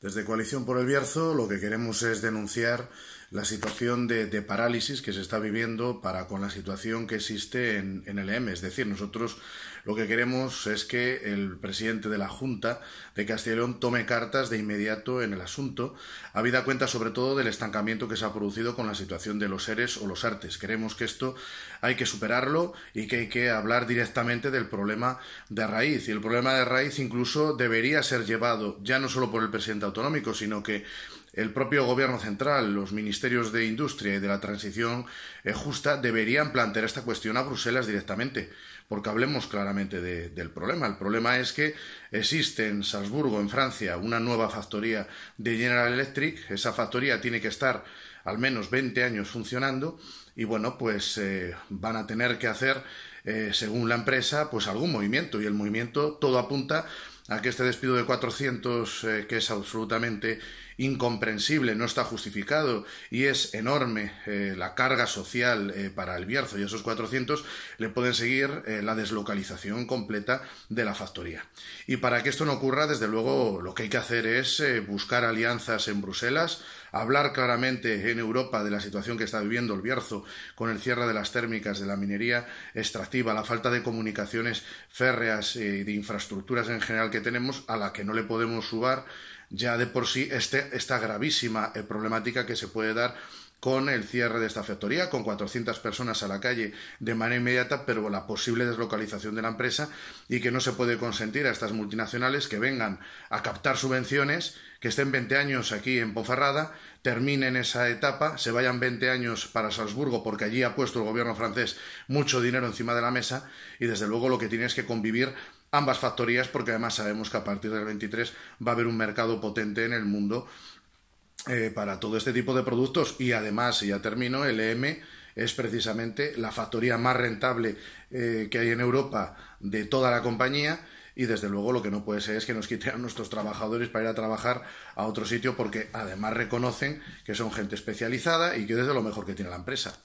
Desde Coalición por el Bierzo lo que queremos es denunciar la situación de, parálisis que se está viviendo para con la situación que existe en, en el EM. Es decir, nosotros lo que queremos es que el presidente de la Junta de Castellón tome cartas de inmediato en el asunto, habida cuenta sobre todo del estancamiento que se ha producido con la situación de los seres o los artes. Queremos que esto hay que superarlo y que hay que hablar directamente del problema de raíz. Y el problema de raíz incluso debería ser llevado ya no solo por el presidente autonómico, sino que el propio Gobierno central, los ministerios de Industria y de la Transición eh, Justa deberían plantear esta cuestión a Bruselas directamente, porque hablemos claramente del problema. El problema es que existe en Salzburgo, en Francia, una nueva factoría de General Electric. Esa factoría tiene que estar al menos 20 años funcionando y bueno, pues eh, van a tener que hacer, eh, según la empresa, pues algún movimiento y el movimiento todo apunta a que este despido de 400, que es absolutamente incomprensible, no está justificado y es enorme eh, la carga social eh, para el Bierzo y esos 400, le pueden seguir eh, la deslocalización completa de la factoría. Y para que esto no ocurra, desde luego, lo que hay que hacer es buscar alianzas en Bruselas, hablar claramente en Europa de la situación que está viviendo el Bierzo con el cierre de las térmicas, de la minería extractiva, la falta de comunicaciones férreas y de infraestructuras en general que tenemos, a la que no le podemos subar ya de por sí este, esta gravísima eh, problemática que se puede dar con el cierre de esta factoría, con 400 personas a la calle de manera inmediata, pero la posible deslocalización de la empresa y que no se puede consentir a estas multinacionales que vengan a captar subvenciones, que estén 20 años aquí en Ponferrada, terminen esa etapa, se vayan 20 años para Salzburgo, porque allí ha puesto el gobierno francés mucho dinero encima de la mesa y desde luego lo que tiene es que convivir ambas factorías, porque además sabemos que a partir del 23 va a haber un mercado potente en el mundo eh, para todo este tipo de productos y además, y ya termino, el EM es precisamente la factoría más rentable eh, que hay en Europa de toda la compañía y desde luego lo que no puede ser es que nos quiten a nuestros trabajadores para ir a trabajar a otro sitio porque además reconocen que son gente especializada y que es de lo mejor que tiene la empresa.